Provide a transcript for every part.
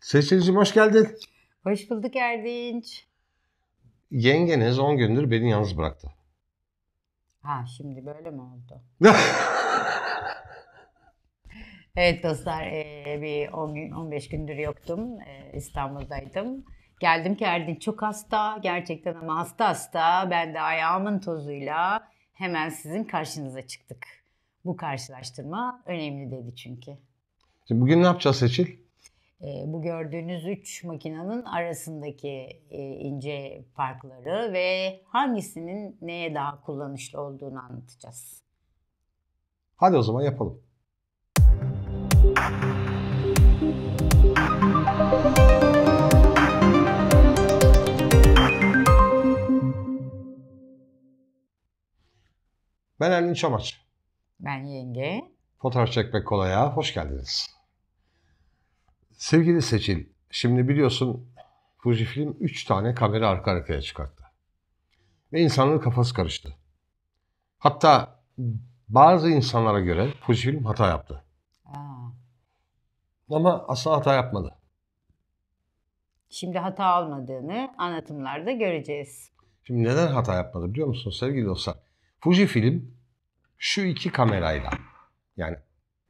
Seçenciğim hoş geldin. Hoş bulduk Erdinç. Yengeniz 10 gündür beni yalnız bıraktı. Ha şimdi böyle mi oldu? evet dostlar e, bir 10 gün 15 gündür yoktum. E, İstanbul'daydım. Geldim ki Erdin çok hasta gerçekten ama hasta hasta. Ben de ayağımın tozuyla hemen sizin karşınıza çıktık. Bu karşılaştırma önemli dedi çünkü. Şimdi bugün ne yapacağız Seçil? e, bu gördüğünüz üç makinenin arasındaki e, ince farkları ve hangisinin neye daha kullanışlı olduğunu anlatacağız. Hadi o zaman yapalım. Ben Erlin Çamaç. Ben Yenge. Fotoğraf çekmek kolaya hoş geldiniz. Sevgili Seçil, şimdi biliyorsun Fujifilm 3 tane kamera arka arkaya çıkarttı. Ve insanların kafası karıştı. Hatta bazı insanlara göre Fujifilm hata yaptı. Aa. Ama asla hata yapmadı. Şimdi hata almadığını anlatımlarda göreceğiz. Şimdi neden hata yapmadı biliyor musun sevgili dostlar? Fujifilm şu iki kamerayla yani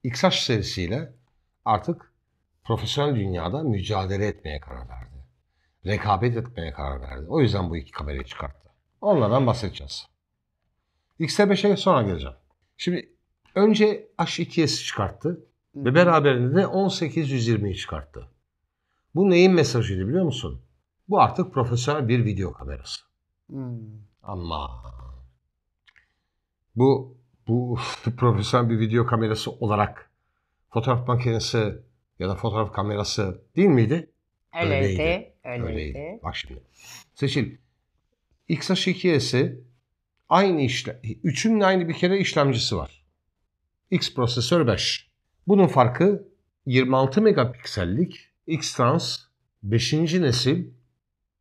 XH serisiyle artık profesyonel dünyada mücadele etmeye karar verdi. Rekabet etmeye karar verdi. O yüzden bu iki kamerayı çıkarttı. Onlardan bahsedeceğiz. X5'e sonra geleceğim. Şimdi önce H2S'i çıkarttı ve beraberinde de 1820'yi çıkarttı. Bu neyin mesajıydı biliyor musun? Bu artık profesyonel bir video kamerası. Hmm. Ama bu bu profesyonel bir video kamerası olarak fotoğraf makinesi ya da fotoğraf kamerası değil miydi? Öyleydi. Öyleydi. Öyleydi. Bak şimdi. Seçil. x2'si aynı işle üçünün aynı bir kere işlemcisi var. X prosesör 5. Bunun farkı 26 megapiksellik X-Trans 5. nesil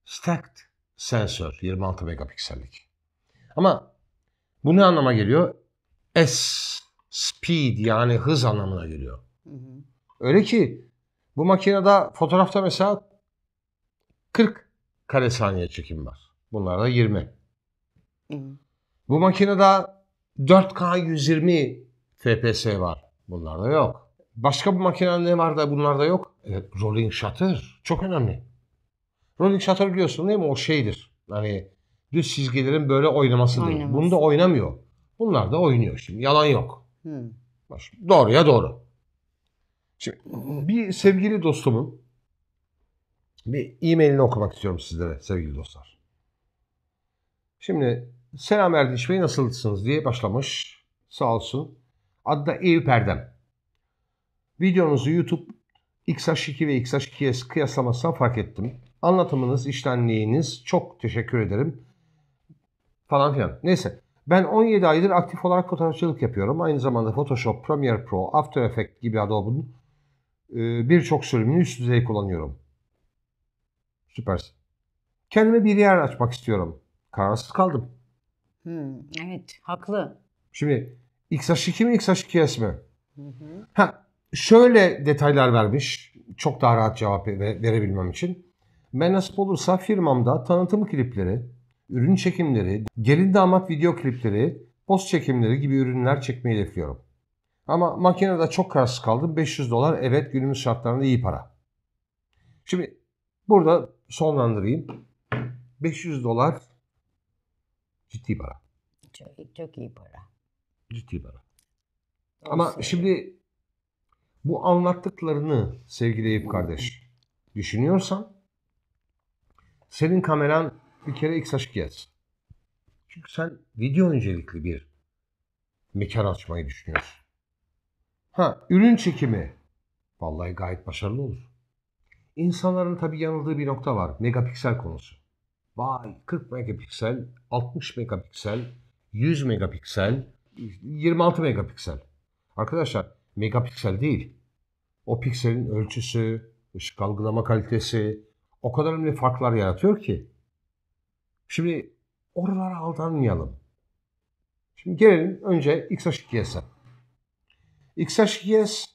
stacked sensör 26 megapiksellik. Ama bu ne anlama geliyor? S speed yani hız anlamına geliyor. Hı hı. Öyle ki bu makinede fotoğrafta mesela 40 kare saniye çekim var. Bunlarda 20. Hmm. Bu makinede 4K 120 FPS var. Bunlarda yok. Başka bir makinede ne var da bunlarda yok? Evet, rolling shutter çok önemli. Rolling shutter biliyorsun değil mi? O şeydir. Hani düz çizgilerin böyle oynamasıdır. Oynaması. Bunu da oynamıyor. Bunlar da oynuyor şimdi. Yalan yok. Hmm. ya doğru. Şimdi bir sevgili dostumun bir e-mailini okumak istiyorum sizlere sevgili dostlar. Şimdi selam Erdinç Bey nasılsınız diye başlamış. Sağ olsun. Adı da Eyüp Erdem. Videonuzu YouTube XH2 ve XH2S kıyaslamasından fark ettim. Anlatımınız, işlenliğiniz çok teşekkür ederim. Falan filan. Neyse. Ben 17 aydır aktif olarak fotoğrafçılık yapıyorum. Aynı zamanda Photoshop, Premiere Pro, After Effects gibi Adobe'un ee, birçok sürümünü üst düzey kullanıyorum. Süpersin. Kendime bir yer açmak istiyorum. Kararsız kaldım. Hmm, evet, haklı. Şimdi XH2 mi xh 2 mi? Hı hı. Ha, şöyle detaylar vermiş. Çok daha rahat cevap verebilmem için. Ben nasip olursa firmamda tanıtım klipleri, ürün çekimleri, gelin damat video klipleri, post çekimleri gibi ürünler çekmeyi hedefliyorum. Ama makinede çok kararsız kaldım. 500 dolar evet günümüz şartlarında iyi para. Şimdi burada sonlandırayım. 500 dolar ciddi para. Çok, çok iyi para. Ciddi para. Doğru Ama söylüyorum. şimdi bu anlattıklarını sevgili Eyüp kardeş düşünüyorsan senin kameran bir kere X-Aşk yaz. Çünkü sen video öncelikli bir mekan açmayı düşünüyorsun. Ha, ürün çekimi. Vallahi gayet başarılı olur. İnsanların tabii yanıldığı bir nokta var. Megapiksel konusu. Vay 40 megapiksel, 60 megapiksel, 100 megapiksel, 26 megapiksel. Arkadaşlar megapiksel değil. O pikselin ölçüsü, ışık algılama kalitesi o kadar önemli farklar yaratıyor ki. Şimdi oralara aldanmayalım. Şimdi gelelim önce x 2 sen. XHGS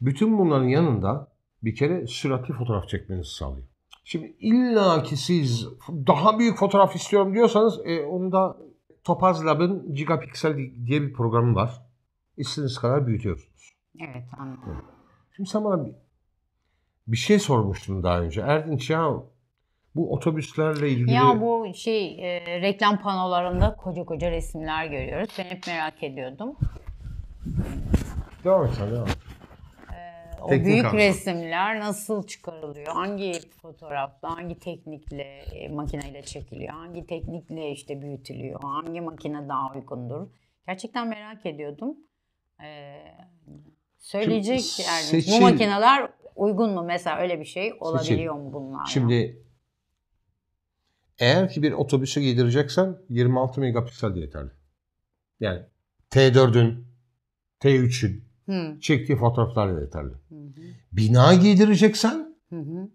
bütün bunların yanında bir kere süratli fotoğraf çekmenizi sağlıyor. Şimdi illa ki siz daha büyük fotoğraf istiyorum diyorsanız e, onda Topaz Lab'ın Gigapixel diye bir programı var. İstediğiniz kadar büyütüyorsunuz. Evet anladım. Şimdi sen bana bir, bir şey sormuştun daha önce. Erdinç ya bu otobüslerle ilgili... Ya bu şey e, reklam panolarında koca koca resimler görüyoruz. Ben hep merak ediyordum. Devam et ee, O Teknik büyük anlamda. resimler nasıl çıkarılıyor? Hangi fotoğrafla, hangi teknikle, e, makineyle çekiliyor? Hangi teknikle işte büyütülüyor? Hangi makine daha uygundur? Gerçekten merak ediyordum. Ee, söyleyecek Şimdi yani seçim, bu makineler uygun mu? Mesela öyle bir şey olabiliyor seçim. mu bunlar? Şimdi eğer ki bir otobüsü giydireceksen 26 megapiksel de yeterli. Yani T4'ün, T3'ün, Hı. Çektiği fotoğraflarla yeterli. Hı hı. Bina giydireceksen hı hı.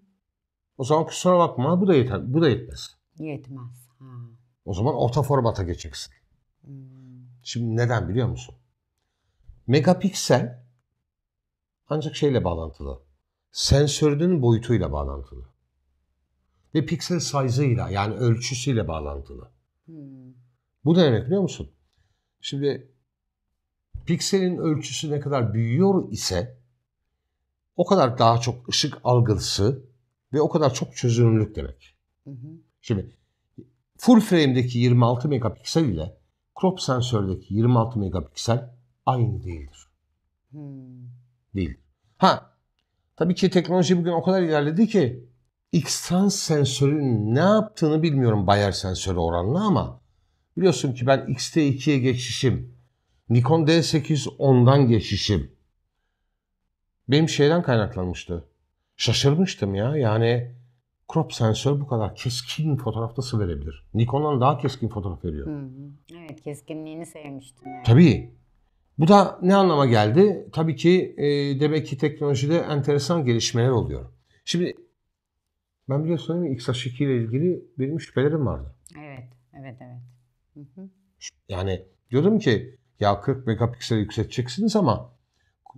o zaman kusura bakma bu da yeter, bu da yetmez. Yetmez. Ha. O zaman orta formata geçeceksin. Hı. Şimdi neden biliyor musun? Megapiksel ancak şeyle bağlantılı. Sensörünün boyutuyla bağlantılı. Ve piksel size'ıyla yani ölçüsüyle bağlantılı. Hmm. Bu ne demek biliyor musun? Şimdi pikselin ölçüsü ne kadar büyüyor ise o kadar daha çok ışık algısı ve o kadar çok çözünürlük demek. Şimdi full frame'deki 26 megapiksel ile crop sensördeki 26 megapiksel aynı değildir. Değil. Ha tabii ki teknoloji bugün o kadar ilerledi ki X-Trans sensörün ne yaptığını bilmiyorum Bayer sensörü oranla ama biliyorsun ki ben X-T2'ye geçişim Nikon d ondan geçişim benim şeyden kaynaklanmıştı. Şaşırmıştım ya yani crop sensör bu kadar keskin fotoğraf nasıl verebilir? Nikon'dan daha keskin fotoğraf veriyor. Evet keskinliğini sevmiştim. Evet. Tabii. Bu da ne anlama geldi? Tabii ki e, demek ki teknolojide enteresan gelişmeler oluyor. Şimdi ben biliyorsun değil mi XH2 ile ilgili benim şüphelerim vardı. Evet, evet, evet. Hı hı. Yani diyordum ki ya 40 megapiksel yükselteceksiniz ama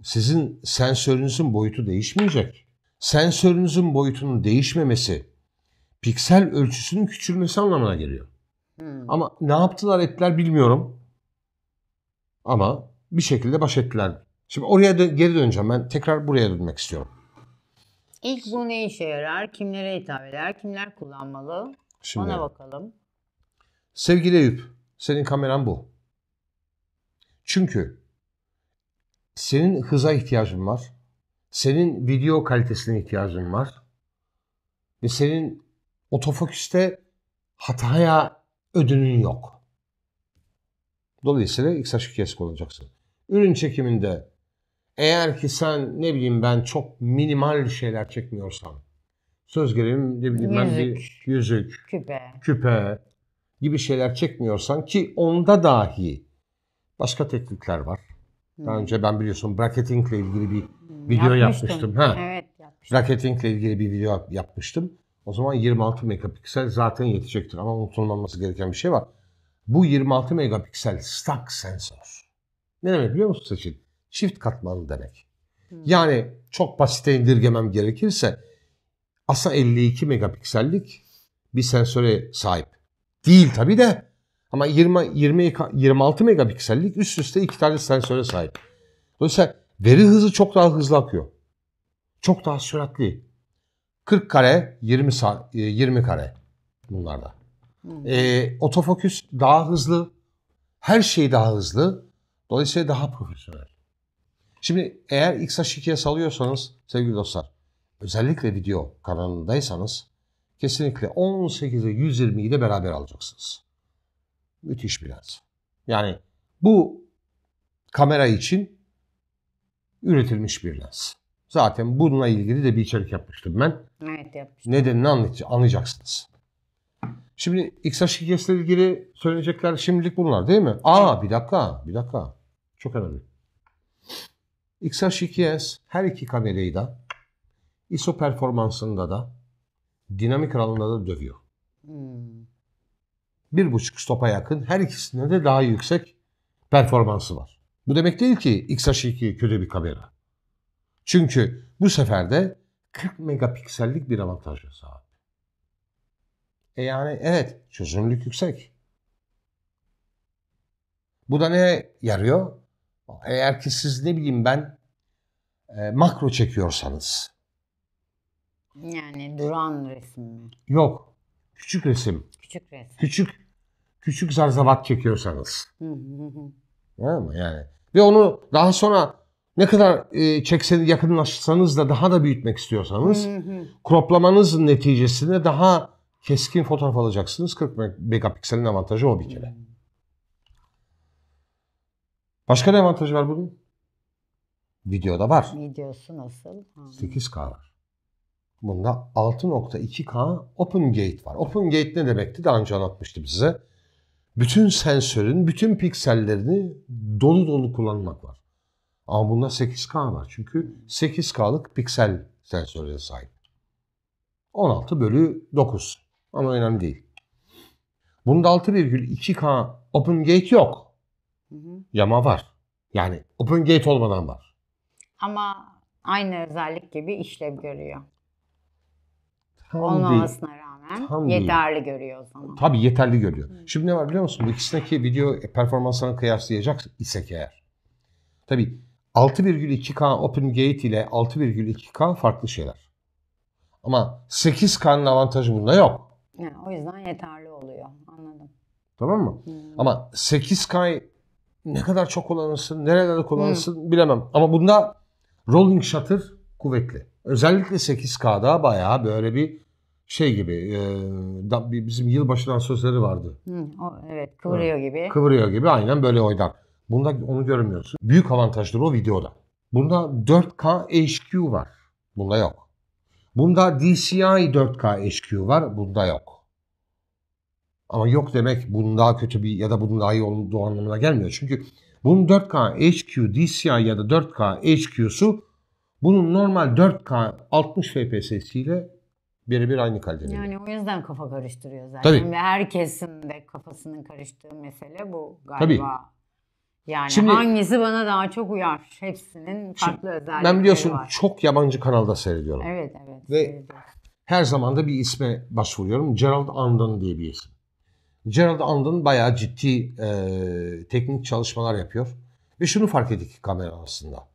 sizin sensörünüzün boyutu değişmeyecek. Sensörünüzün boyutunun değişmemesi piksel ölçüsünün küçülmesi anlamına geliyor. Hmm. Ama ne yaptılar ettiler bilmiyorum. Ama bir şekilde baş ettiler. Şimdi oraya da geri döneceğim. Ben tekrar buraya dönmek istiyorum. İlk bu ne işe yarar? Kimlere hitap eder? Kimler kullanmalı? Şimdi, Ona bakalım. Sevgili Eyüp, senin kameran bu. Çünkü senin hıza ihtiyacın var. Senin video kalitesine ihtiyacın var. Ve senin otofoküste hataya ödünün yok. Dolayısıyla X-Aşkı kesik olacaksın. Ürün çekiminde eğer ki sen ne bileyim ben çok minimal şeyler çekmiyorsan söz gelimi ne bileyim yüzük, ben bir yüzük, küpe. küpe gibi şeyler çekmiyorsan ki onda dahi Başka teknikler var. Daha hmm. önce ben biliyorsun bracketingle ilgili bir hmm. video Yapmıştın. yapmıştım. Ha. Evet yapmıştım. Bracketingle ilgili bir video yapmıştım. O zaman 26 megapiksel zaten yetecektir ama unutulmaması gereken bir şey var. Bu 26 megapiksel stack sensör. Ne demek biliyor musun Seçil? Çift katmanlı demek. Hmm. Yani çok basite indirgemem gerekirse aslında 52 megapiksellik bir sensöre sahip. Değil tabi de ama 20, 20, 26 megapiksellik üst üste iki tane sensöre sahip. Dolayısıyla veri hızı çok daha hızlı akıyor. Çok daha süratli. 40 kare, 20, 20 e, kare bunlarda. Hmm. E, otofoküs daha hızlı. Her şey daha hızlı. Dolayısıyla daha profesyonel. Şimdi eğer XH2'ye salıyorsanız sevgili dostlar özellikle video kanalındaysanız kesinlikle 18'e 120'yi de beraber alacaksınız. Müthiş bir lens. Yani bu kamera için üretilmiş bir lens. Zaten bununla ilgili de bir içerik yapmıştım ben. Evet yapmıştım. Nedenini anlayacaksınız. Şimdi xh 2 ile ilgili söyleyecekler şimdilik bunlar değil mi? Aa bir dakika, bir dakika. Çok önemli. XH2S her iki kamerayı da ISO performansında da dinamik aralığında da dövüyor. Hmm. 1,5 stopa yakın her ikisinde de daha yüksek performansı var. Bu demek değil ki x 2 kötü bir kamera. Çünkü bu sefer de 40 megapiksellik bir avantaja sahip. E yani evet çözünürlük yüksek. Bu da ne yarıyor? Eğer ki siz ne bileyim ben e, makro çekiyorsanız. Yani duran resim mi? Yok. Küçük resim. Küçük resim. Küçük küçük zarzavat çekiyorsanız. Tamam mı yani? Ve onu daha sonra ne kadar e, çekseniz yakınlaşsanız da daha da büyütmek istiyorsanız kroplamanızın neticesinde daha keskin fotoğraf alacaksınız. 40 megapikselin avantajı o bir kere. Başka ne avantajı var bunun? Videoda var. Videosu nasıl? 8K var. Bunda 6.2K Open Gate var. Open Gate ne demekti? Daha önce anlatmıştım size. Bütün sensörün, bütün piksellerini dolu dolu kullanmak var. Ama bunda 8K var. Çünkü 8K'lık piksel sensörüne sahip. 16 bölü 9. Ama önemli değil. Bunda 6,2K Open Gate yok. Yama var. Yani Open Gate olmadan var. Ama aynı özellik gibi işlev görüyor tam olmamasına değil. rağmen tam yeterli değil. görüyor o zaman. Tabii yeterli görüyor. Hı. Şimdi ne var biliyor musun? Bu ikisindeki video performanslarını kıyaslayacak isek eğer. Tabii 6,2K gate ile 6,2K farklı şeyler. Ama 8K'nın avantajı bunda yok. Yani o yüzden yeterli oluyor. Anladım. Tamam mı? Hmm. Ama 8K ne kadar çok kullanırsın, nerelerde kullanırsın hmm. bilemem. Ama bunda rolling shutter kuvvetli. Özellikle 8K'da bayağı böyle bir şey gibi e, da, bizim yılbaşından sözleri vardı. Hı, o, evet kıvırıyor evet. gibi. Kıvırıyor gibi aynen böyle oydan. Bunda onu görmüyorsun. Büyük avantajları o videoda. Bunda 4K HQ var. Bunda yok. Bunda DCI 4K HQ var. Bunda yok. Ama yok demek bunun daha kötü bir ya da bunun daha iyi olduğu anlamına gelmiyor. Çünkü bunun 4K HQ, DCI ya da 4K HQ'su bunun normal 4K 60 FPS'siyle birebir aynı kalitede. Yani o yüzden kafa karıştırıyor zaten. Tabii. Ve herkesin de kafasının karıştığı mesele bu galiba. Tabii. Yani Şimdi, hangisi bana daha çok uyar? Hepsinin farklı şimdi, özellikleri ben biliyorsun, var. çok yabancı kanalda seyrediyorum. Evet evet. Ve seyrediyorum. her zaman da bir isme başvuruyorum. Gerald Andon diye bir isim. Gerald Andon bayağı ciddi e, teknik çalışmalar yapıyor. Ve şunu fark ettik kamera aslında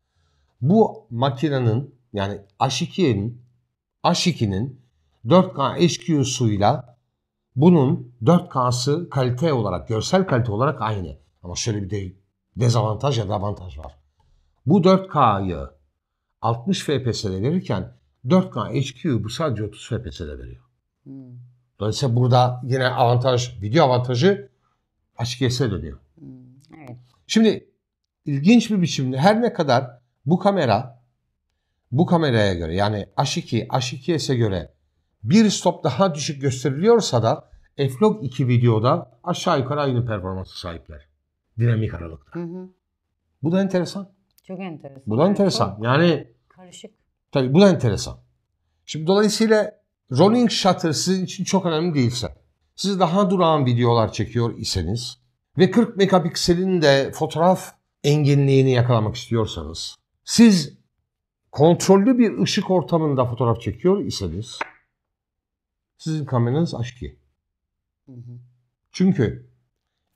bu makinenin yani H2'nin H2'nin 4K HQ'suyla bunun 4K'sı kalite olarak, görsel kalite olarak aynı. Ama şöyle bir de dezavantaj ya da avantaj var. Bu 4K'yı 60 FPS'de verirken 4K HQ bu sadece 30 FPS'de veriyor. Hmm. Dolayısıyla burada yine avantaj, video avantajı HGS'e dönüyor. Hmm. Evet. Şimdi ilginç bir biçimde her ne kadar bu kamera bu kameraya göre yani H2, H2S'e göre bir stop daha düşük gösteriliyorsa da F-Log 2 videoda aşağı yukarı aynı performansı sahipler. Dinamik aralıkta. Hı hı. Bu da enteresan. Çok enteresan. Bu da enteresan. Çok yani karışık. Tabii bu da enteresan. Şimdi dolayısıyla rolling shutter sizin için çok önemli değilse, siz daha durağan videolar çekiyor iseniz ve 40 megapikselin de fotoğraf enginliğini yakalamak istiyorsanız siz kontrollü bir ışık ortamında fotoğraf çekiyor iseniz sizin kameranız ki. Çünkü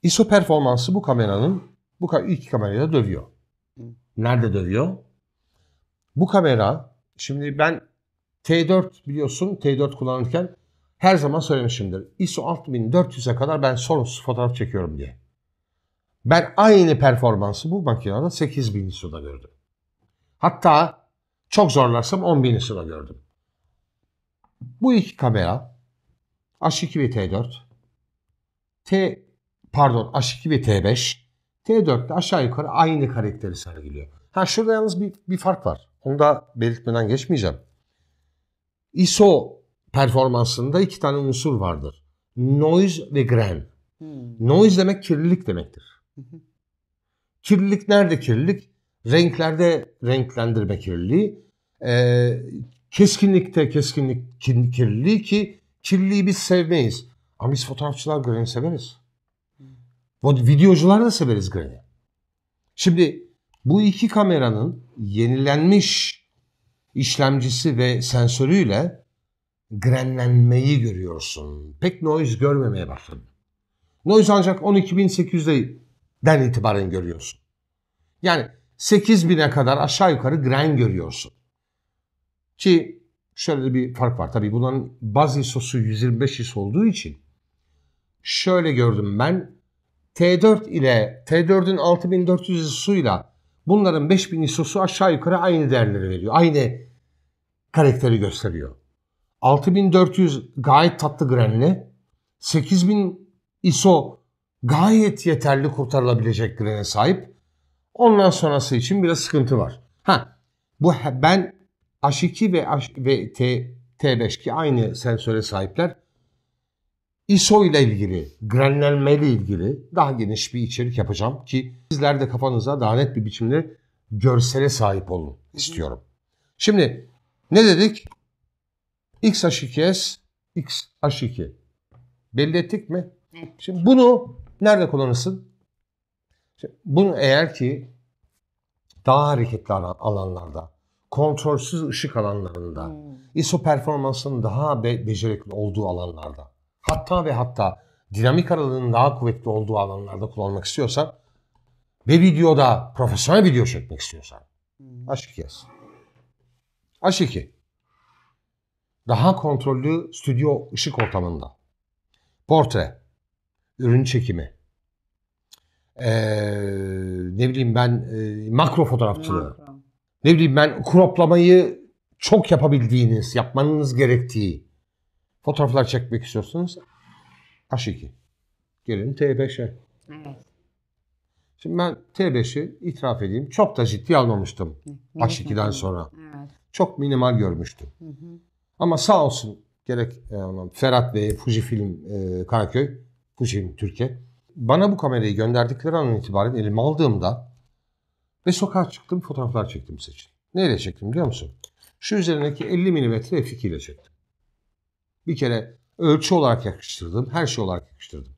ISO performansı bu kameranın bu ka ilk kamerayla dövüyor. Nerede dövüyor? Bu kamera şimdi ben T4 biliyorsun T4 kullanırken her zaman söylemişimdir. ISO 6400'e kadar ben sorunsuz fotoğraf çekiyorum diye. Ben aynı performansı bu makinede 8000 ISO'da gördüm. Hatta çok zorlarsam 10 bini sıra gördüm. Bu iki kamera H2 ve T4 T pardon H2 ve T5 t 4 de aşağı yukarı aynı karakteri sergiliyor. Ha şurada yalnız bir, bir fark var. Onu da belirtmeden geçmeyeceğim. ISO performansında iki tane unsur vardır. Noise ve grain. Hmm. Noise demek kirlilik demektir. Hmm. Kirlilik nerede kirlilik? renklerde renklendirme kirliliği, e, keskinlikte keskinlik kirliliği ki kirliliği biz sevmeyiz. Ama biz fotoğrafçılar greni severiz. Hmm. Videocular da severiz greni. Şimdi bu iki kameranın yenilenmiş işlemcisi ve sensörüyle grenlenmeyi görüyorsun. Pek noise görmemeye başladın. Noise ancak 12.800'den itibaren görüyorsun. Yani 8000'e kadar aşağı yukarı gren görüyorsun. Ki şöyle bir fark var. Tabii bunların baz ISO'su 125 ISO olduğu için şöyle gördüm ben. T4 ile T4'ün 6400 ISO'suyla bunların 5000 ISO'su aşağı yukarı aynı değerleri veriyor. Aynı karakteri gösteriyor. 6400 gayet tatlı grenli. 8000 ISO gayet yeterli kurtarılabilecek grene sahip. Ondan sonrası için biraz sıkıntı var. Ha bu ben H2 ve, H, ve T, T5 ki aynı sensöre sahipler. ISO ile ilgili, granüllenme ile ilgili daha geniş bir içerik yapacağım ki sizler de kafanıza daha net bir biçimde görsele sahip olun istiyorum. Şimdi ne dedik? XH2S, XH2. Belli ettik mi? Şimdi bunu nerede kullanırsın? Bunu eğer ki daha hareketli alanlarda, kontrolsüz ışık alanlarında, hmm. ISO performansının daha be becerikli olduğu alanlarda, hatta ve hatta dinamik aralığının daha kuvvetli olduğu alanlarda kullanmak istiyorsan ve videoda profesyonel video çekmek istiyorsan H2 hmm. yaz. H2. Daha kontrollü stüdyo ışık ortamında. Portre. Ürün çekimi e, ne bileyim ben e, makro fotoğrafçılığı. Makro. Ne bileyim ben croplamayı çok yapabildiğiniz, yapmanız gerektiği fotoğraflar çekmek istiyorsanız H2. Gelin T5'e. Evet. Şimdi ben T5'i itiraf edeyim. Çok da ciddi almamıştım H2'den sonra. Evet. Çok minimal görmüştüm. Hı hı. Ama sağ olsun gerek e, Ferhat Bey, Fuji Film e, Karaköy, Fuji Film Türkiye bana bu kamerayı gönderdikleri andan itibaren elime aldığımda ve sokağa çıktım fotoğraflar çektim seçin. Neyle çektim biliyor musun? Şu üzerindeki 50 mm f2 ile çektim. Bir kere ölçü olarak yakıştırdım, her şey olarak yakıştırdım.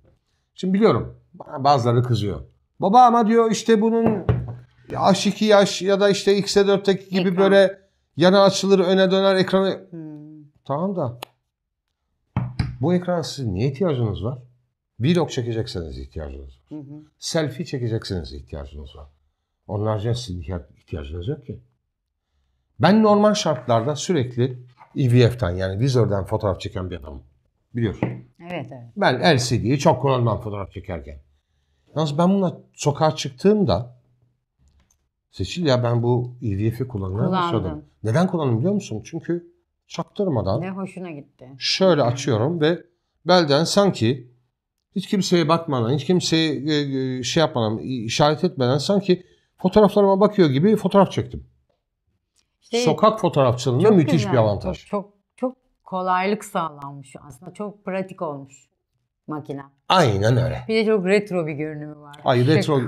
Şimdi biliyorum bana bazıları kızıyor. Baba ama diyor işte bunun H2 yaş ya da işte X4'teki e gibi Ekran. böyle yana açılır öne döner ekranı. Hmm. Tamam da bu ekran size niye ihtiyacınız var? Vlog çekeceksiniz ihtiyacınız var. Hı hı. Selfie çekeceksiniz ihtiyacınız var. Onlarca sizin ihtiyacınız yok ki. Ben normal şartlarda sürekli EVF'den yani vizörden fotoğraf çeken bir adamım. Biliyorsun. Evet evet. Ben LCD'yi çok kullanmam fotoğraf çekerken. Yalnız ben bununla sokağa çıktığımda Seçil ya ben bu EVF'i kullanmaya başladım. Neden kullandım biliyor musun? Çünkü çaktırmadan. Ne hoşuna gitti. Şöyle açıyorum ve belden sanki hiç kimseye bakmadan, hiç kimseye e, e, şey yapmadan, işaret etmeden sanki fotoğraflarıma bakıyor gibi fotoğraf çektim. İşte Sokak fotoğrafçılığında müthiş güzel. bir avantaj. Çok, çok çok kolaylık sağlanmış aslında. Çok pratik olmuş makine. Aynen öyle. Bir de çok retro bir görünümü var. Ay retro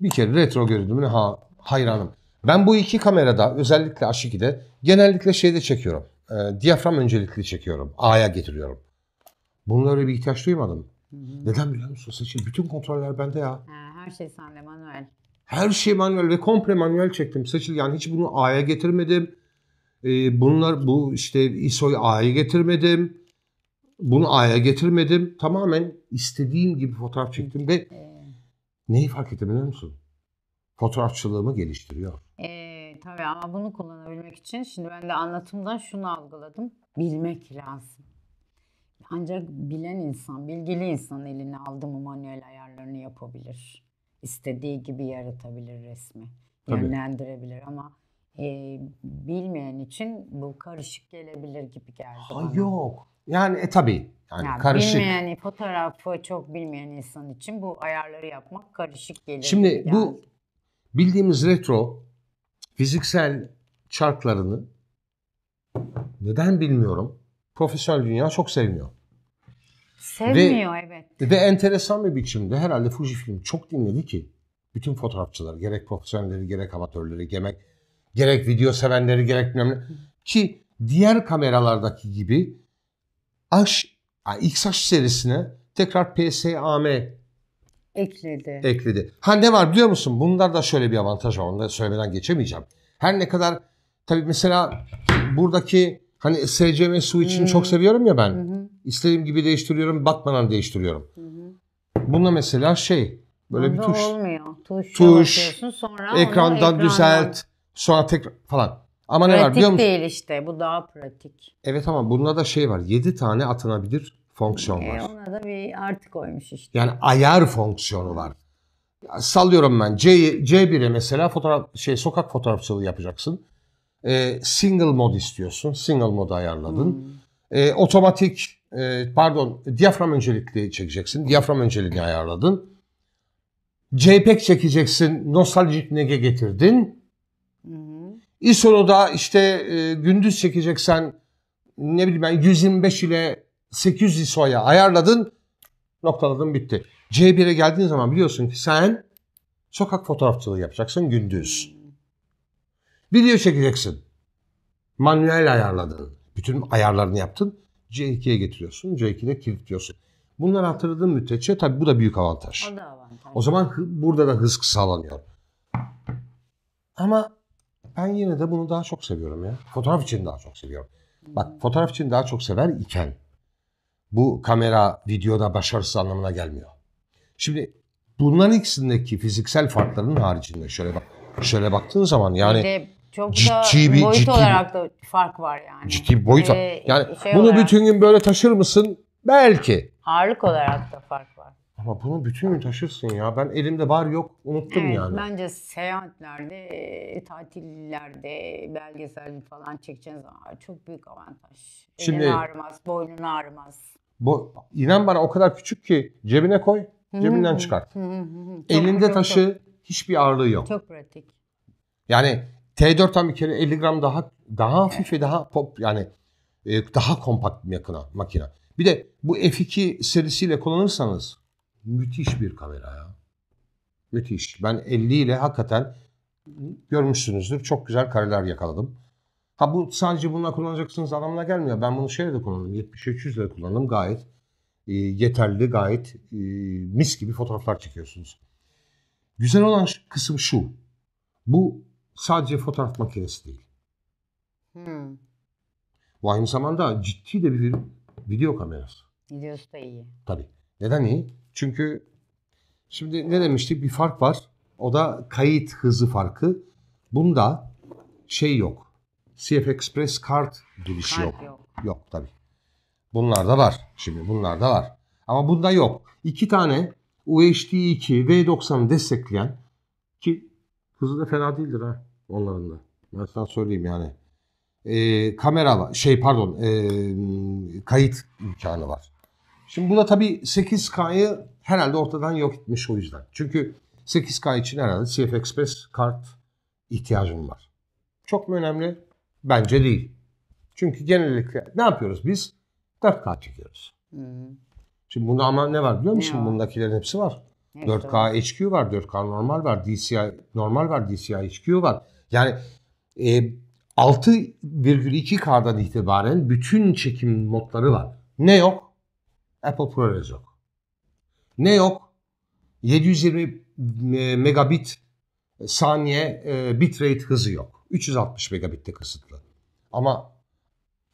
bir kere retro görünümüne ha, hayranım. Ben bu iki kamerada özellikle H2'de genellikle şeyde çekiyorum. E, diyafram öncelikli çekiyorum. A'ya getiriyorum. Bunlara bir ihtiyaç duymadım. Neden biliyor musun Seçil? Bütün kontroller bende ya. Ha, her şey sende manuel. Her şey manuel ve komple manuel çektim Seçil. Yani hiç bunu A'ya getirmedim. Ee, bunlar bu işte ISO'yu A'ya getirmedim. Bunu A'ya getirmedim. Tamamen istediğim gibi fotoğraf çektim ve ee. neyi fark ettim biliyor musun? Fotoğrafçılığımı geliştiriyor. Ee, tabii ama bunu kullanabilmek için şimdi ben de anlatımdan şunu algıladım. Bilmek lazım. Ancak bilen insan, bilgili insan eline aldı mı manuel ayarlarını yapabilir. İstediği gibi yaratabilir resmi. Yönlendirebilir ama e, bilmeyen için bu karışık gelebilir gibi geldi ha, Yok. Yani e, tabii. Yani, yani karışık. Bilmeyen fotoğrafı çok bilmeyen insan için bu ayarları yapmak karışık gelir. Şimdi yani. bu bildiğimiz retro fiziksel çarklarını neden bilmiyorum. Profesyonel dünya çok sevmiyor. Sevmiyor ve, evet. Ve enteresan bir biçimde herhalde Fujifilm çok dinledi ki bütün fotoğrafçılar gerek profesyonelleri gerek amatörleri gerek, gerek video sevenleri gerek bilmem ki diğer kameralardaki gibi H, XH serisine tekrar PSAM ekledi. ekledi. Ha ne var biliyor musun? bunlar da şöyle bir avantaj var. Onu da söylemeden geçemeyeceğim. Her ne kadar tabii mesela buradaki hani SCM su için hmm. çok seviyorum ya ben. Hmm. İstediğim gibi değiştiriyorum, bakmadan değiştiriyorum. Hı hı. Bunda mesela şey böyle Onda bir tuş. Olmuyor. Tuş, tuş sonra ekrandan, düzelt, sonra tekrar falan. Ama pratik ne var biliyor musun? değil işte. Bu daha pratik. Evet ama bunda da şey var. 7 tane atanabilir fonksiyon e, var. Ona da bir artı koymuş işte. Yani ayar fonksiyonu var. Ya, sallıyorum ben. C, C1'e mesela fotoğraf, şey, sokak fotoğrafçılığı yapacaksın. Ee, single mod istiyorsun. Single mod ayarladın. Hmm. Ee, otomatik e, pardon diyafram öncelikli çekeceksin. Diyafram önceliğini ayarladın. JPEG çekeceksin. Nostaljik nege getirdin. Hı hı. ISO'da işte e, gündüz çekeceksen ne bileyim ben 125 ile 800 ISO'ya ayarladın. Noktaladın bitti. C1'e geldiğin zaman biliyorsun ki sen sokak fotoğrafçılığı yapacaksın gündüz. Video çekeceksin. Manuel ayarladın. Bütün ayarlarını yaptın. C2'ye getiriyorsun. C2'de kilitliyorsun. Bunları hatırladığın müddetçe tabii bu da büyük avantaj. O da avantaj. O zaman burada da hız kısalanıyor. Ama ben yine de bunu daha çok seviyorum ya. Fotoğraf için daha çok seviyorum. Bak hmm. fotoğraf için daha çok sever iken bu kamera videoda başarısız anlamına gelmiyor. Şimdi bunların ikisindeki fiziksel farkların haricinde şöyle bak şöyle baktığın zaman yani çok ciddi da bir, boyut ciddi olarak da fark var yani. Ciddi bir boyut ee, Yani şey bunu olarak, bütün gün böyle taşır mısın? Belki. Ağırlık olarak da fark var. Ama bunu bütün gün taşırsın ya. Ben elimde var yok unuttum evet, yani. Bence seyahatlerde, e, tatillerde, belgesel falan çekeceğiniz zaman çok büyük avantaj. Şimdi, Elin ağrımaz, boynun ağrımaz. Bu, inan bana o kadar küçük ki cebine koy, cebinden çıkart. Elinde taşı, hiçbir ağırlığı yok. Çok pratik. Yani T4'ten bir kere 50 gram daha daha hafif ve daha pop yani e, daha kompakt bir makina, makine. Bir de bu F2 serisiyle kullanırsanız müthiş bir kamera ya. Müthiş. Ben 50 ile hakikaten görmüşsünüzdür. Çok güzel kareler yakaladım. Ha bu sadece bununla kullanacaksınız anlamına gelmiyor. Ben bunu şeyle de kullandım. 7300 ile kullandım. Gayet e, yeterli, gayet e, mis gibi fotoğraflar çekiyorsunuz. Güzel olan kısım şu. Bu Sadece fotoğraf makinesi değil. Hmm. Bu aynı zamanda ciddi de bir video kamerası. Videosu da iyi. Tabii. Neden iyi? Çünkü şimdi ne demiştik? Bir fark var. O da kayıt hızı farkı. Bunda şey yok. CF Express kart girişi kart yok. yok. Yok tabii. Bunlar da var. Şimdi bunlar da var. Ama bunda yok. İki tane UHD 2 V90 destekleyen ki hızı da fena değildir ha onların da. Ben sana söyleyeyim yani. E, kamera var. Şey pardon. E, kayıt imkanı var. Şimdi bu da tabii 8K'yı herhalde ortadan yok etmiş o yüzden. Çünkü 8K için herhalde CF Express kart ihtiyacım var. Çok mu önemli? Bence değil. Çünkü genellikle ne yapıyoruz biz? 4K çekiyoruz. Hmm. Şimdi bunda ama ne var biliyor musun? Ya. Bundakilerin hepsi var. Evet, 4K HQ var, 4K normal var, DCI normal var, DCI HQ var. Yani e, 62 kardan itibaren bütün çekim modları var. Ne yok? Apple ProRes yok. Ne yok? 720 e, megabit e, saniye e, bitrate hızı yok. 360 megabitte kısıtlı. Ama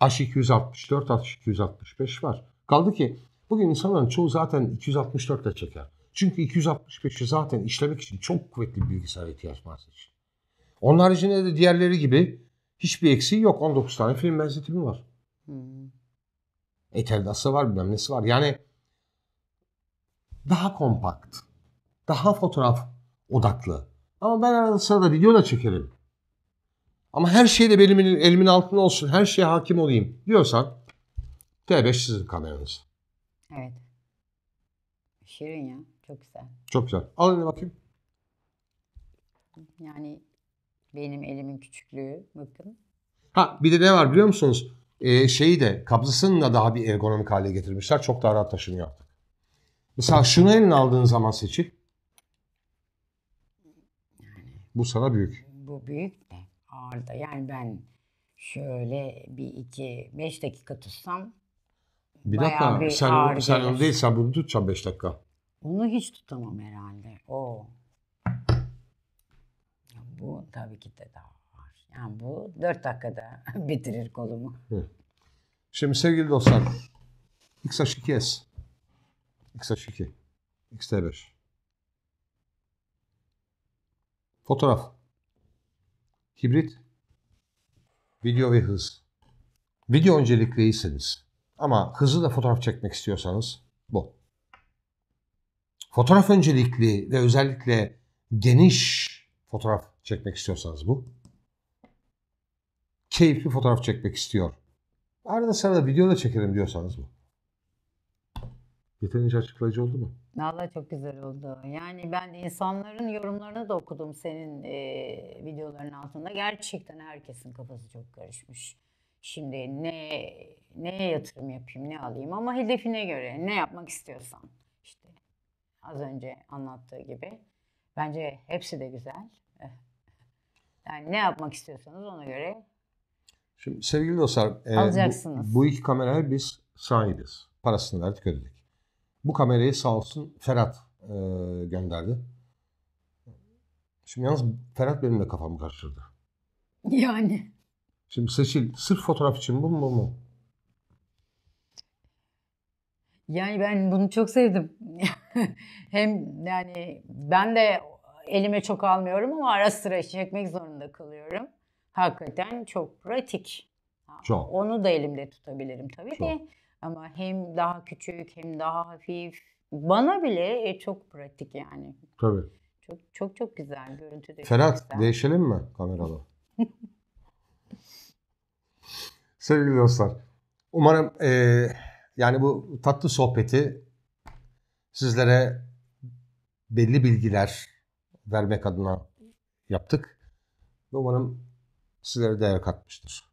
H264, H265 var. Kaldı ki bugün insanların çoğu zaten 264 ile çeker. Çünkü 265'i zaten işlemek için çok kuvvetli bir bilgisayar ihtiyaç var için. Onun haricinde de diğerleri gibi hiçbir eksiği yok. 19 tane film benzetimi var. Hmm. Eterdası var bilmem nesi var. Yani daha kompakt. Daha fotoğraf odaklı. Ama ben arada sırada video da çekerim. Ama her şey de benim elimin altında olsun. Her şeye hakim olayım diyorsan T5 sizin kameranız. Evet. Şirin ya. Çok güzel. Çok güzel. Al bakayım. Yani benim elimin küçüklüğü bakın. Ha bir de ne var biliyor musunuz? Ee, şeyi de kabzasını da daha bir ergonomik hale getirmişler. Çok daha rahat taşınıyor Mesela şunu eline aldığın zaman seçil. Bu sana büyük. Bu büyük de ağır da. Yani ben şöyle bir iki beş dakika tutsam bir dakika bir sen, sen onu değil sen bunu tutacaksın beş dakika. Onu hiç tutamam herhalde. O bu tabii ki de daha ağır. Yani bu dört dakikada bitirir kolumu. Hı. Şimdi sevgili dostlar, XH2S, XH2, XT5. Fotoğraf, hibrit, video ve hız. Video öncelikliyseniz ama hızlı da fotoğraf çekmek istiyorsanız bu. Fotoğraf öncelikli ve özellikle geniş fotoğraf çekmek istiyorsanız bu. Keyifli fotoğraf çekmek istiyor. Arada sırada video da çekerim diyorsanız bu. Yeterince açıklayıcı oldu mu? Valla çok güzel oldu. Yani ben insanların yorumlarını da okudum senin e, videoların altında. Gerçekten herkesin kafası çok karışmış. Şimdi ne neye yatırım yapayım, ne alayım ama hedefine göre ne yapmak istiyorsan işte az önce anlattığı gibi Bence hepsi de güzel. Yani ne yapmak istiyorsanız ona göre. Şimdi sevgili dostlar, e, bu, bu iki kameraya biz sahibiz. Parasını verdik ödedik. Bu kamerayı sağ olsun Ferhat e, gönderdi. Şimdi yalnız Ferhat benimle kafamı karıştırdı. Yani. Şimdi Seçil sırf fotoğraf için bu mu mu? Yani ben bunu çok sevdim. hem yani ben de elime çok almıyorum ama ara sıra çekmek zorunda kalıyorum. Hakikaten çok pratik. Çok. Onu da elimde tutabilirim tabii çok. de. Ama hem daha küçük hem daha hafif. Bana bile e, çok pratik yani. Tabii. Çok çok çok güzel görüntü de. Ferhat güzel. değişelim mi kameralı? Sevgili dostlar. Umarım e, yani bu tatlı sohbeti sizlere belli bilgiler vermek adına yaptık. Umarım sizlere değer katmıştır.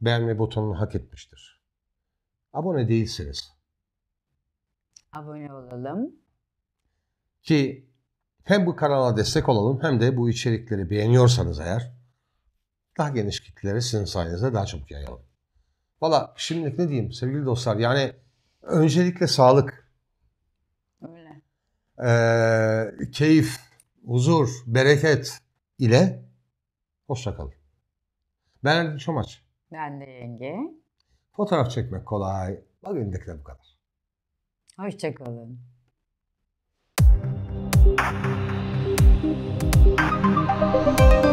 Beğenme butonunu hak etmiştir. Abone değilsiniz. Abone olalım. Ki hem bu kanala destek olalım hem de bu içerikleri beğeniyorsanız eğer daha geniş kitlelere sizin sayenizde daha çabuk yayalım. Valla şimdilik ne diyeyim sevgili dostlar yani öncelikle sağlık e, keyif, huzur, bereket ile hoşçakalın. Ben Erdin Çomaç. Ben de yenge. Fotoğraf çekmek kolay. Bugünlük de bu kadar. Hoşçakalın. Thank you.